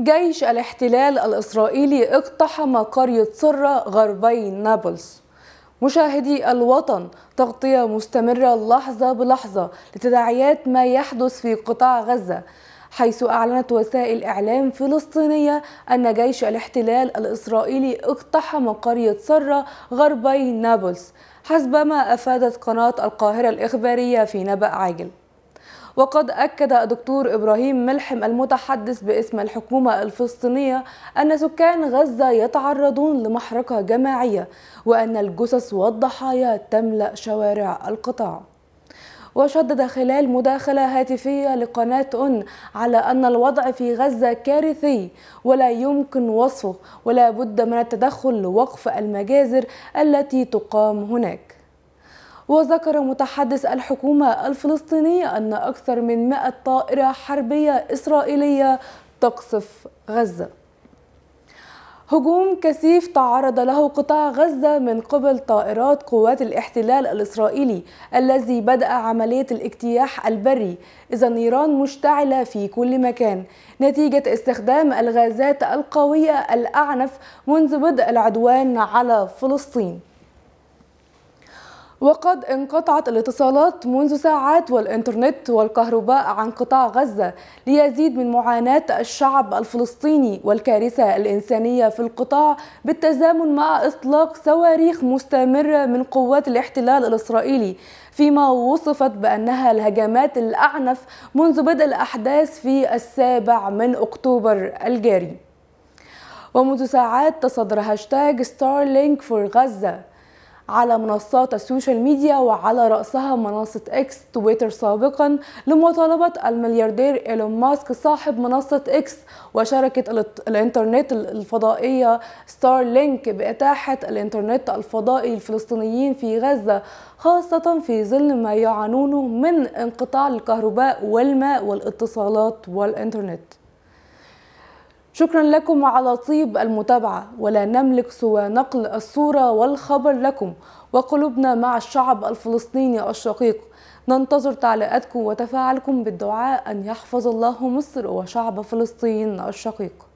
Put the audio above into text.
جيش الاحتلال الإسرائيلي اقتحم قرية صرة غربي نابلس مشاهدي الوطن تغطية مستمرة لحظة بلحظة لتداعيات ما يحدث في قطاع غزة حيث أعلنت وسائل إعلام فلسطينية أن جيش الاحتلال الإسرائيلي اقتحم قرية صرة غربي نابلس حسب ما أفادت قناة القاهرة الإخبارية في نبأ عاجل وقد أكد الدكتور إبراهيم ملحم المتحدث باسم الحكومة الفلسطينية أن سكان غزة يتعرضون لمحرقة جماعية وأن الجثث والضحايا تملأ شوارع القطاع وشدد خلال مداخلة هاتفية لقناة أن على أن الوضع في غزة كارثي ولا يمكن وصفه ولا بد من التدخل لوقف المجازر التي تقام هناك وذكر متحدث الحكومة الفلسطينية أن أكثر من 100 طائرة حربية إسرائيلية تقصف غزة هجوم كثيف تعرض له قطاع غزة من قبل طائرات قوات الاحتلال الإسرائيلي الذي بدأ عملية الاجتياح البري إذا النيران مشتعلة في كل مكان نتيجة استخدام الغازات القوية الأعنف منذ بدء العدوان على فلسطين وقد انقطعت الاتصالات منذ ساعات والإنترنت والكهرباء عن قطاع غزة ليزيد من معاناة الشعب الفلسطيني والكارثة الإنسانية في القطاع بالتزامن مع إطلاق صواريخ مستمرة من قوات الاحتلال الإسرائيلي فيما وصفت بأنها الهجمات الأعنف منذ بدء الأحداث في السابع من أكتوبر الجاري ومنذ ساعات تصدر هاشتاج ستارلينك فور غزة على منصات السوشيال ميديا وعلى رأسها منصة إكس تويتر سابقا لمطالبة الملياردير إيلون ماسك صاحب منصة إكس وشركة الإنترنت الفضائية ستار لينك بإتاحة الإنترنت الفضائي للفلسطينيين في غزة خاصة في ظل ما يعانونه من انقطاع الكهرباء والماء والاتصالات والإنترنت شكرا لكم على طيب المتابعة ولا نملك سوى نقل الصورة والخبر لكم وقلوبنا مع الشعب الفلسطيني الشقيق ننتظر تعليقاتكم وتفاعلكم بالدعاء أن يحفظ الله مصر وشعب فلسطين الشقيق